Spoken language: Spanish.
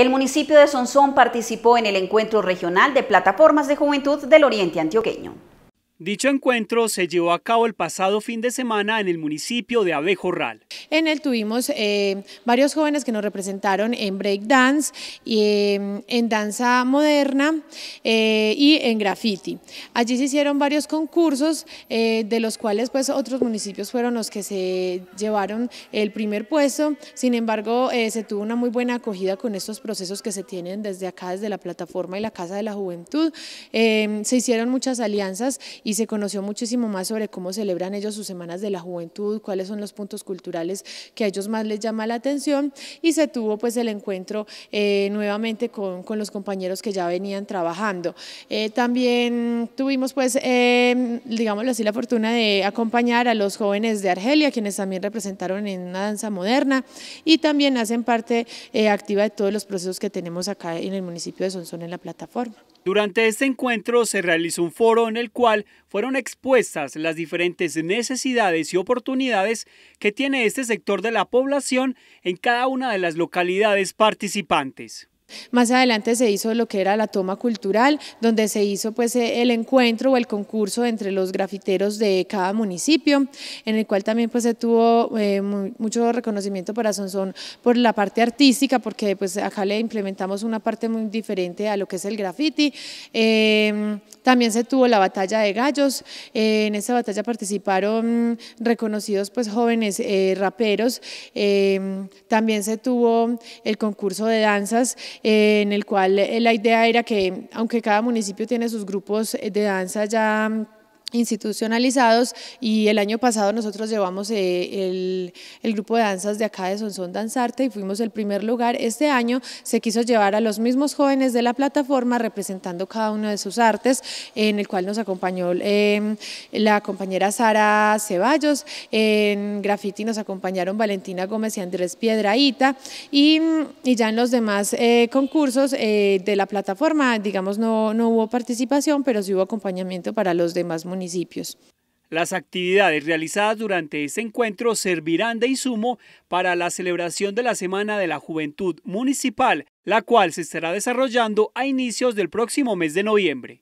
El municipio de Sonsón participó en el encuentro regional de plataformas de juventud del Oriente Antioqueño. Dicho encuentro se llevó a cabo el pasado fin de semana en el municipio de Abejorral. En él tuvimos eh, varios jóvenes que nos representaron en breakdance, eh, en danza moderna eh, y en graffiti. Allí se hicieron varios concursos, eh, de los cuales pues otros municipios fueron los que se llevaron el primer puesto. Sin embargo, se tuvo una muy buena acogida con estos procesos que se tienen desde acá, desde la plataforma y la Casa de la Juventud. se hicieron muchas alianzas y y se conoció muchísimo más sobre cómo celebran ellos sus semanas de la juventud, cuáles son los puntos culturales que a ellos más les llama la atención y se tuvo pues el encuentro eh, nuevamente con, los compañeros que ya venían trabajando. Eh, también tuvimos pues, em, digámoslo así, la fortuna de acompañar a los jóvenes de Argelia, quienes también representaron en una danza moderna y también hacen parte eh, activa de todos los procesos que tenemos acá en el municipio de Sonsón en la plataforma. Durante este encuentro se realizó un foro en el cual fueron expuestas las diferentes necesidades y oportunidades que tiene este sector de la población en cada una de las localidades participantes. Más adelante se hizo lo que era la toma cultural, donde se hizo pues eh, el encuentro o el concurso entre los grafiteros de cada municipio, en el cual también pues se tuvo eh, mucho reconocimiento para Sonsón por la parte artística, porque pues acá le implementamos una parte muy diferente a lo que es el graffiti. Em, también se tuvo la batalla de gallos, eh, en esa batalla participaron reconocidos pues jóvenes raperos, em, también se tuvo el concurso de danzas eh, en el cual eh, la idea era que, aunque cada municipio tiene sus grupos eh, de danza ya institucionalizados y el año pasado nosotros llevamos eh, el, grupo de danzas de acá de Sonsón Danzarte y fuimos el primer lugar. Este año se quiso llevar a los mismos jóvenes de la plataforma representando cada uno de sus artes, en el cual nos acompañó em, la compañera Sara Ceballos, en graffiti nos acompañaron Valentina Gómez y Andrés Piedraíta y, y ya en los demás eh, concursos eh, de la plataforma, digamos, no, no hubo participación, pero sí hubo acompañamiento para los demás municipios las actividades realizadas durante este encuentro servirán de insumo para la celebración de la Semana de la Juventud Municipal, la cual se estará desarrollando a inicios del próximo mes de noviembre.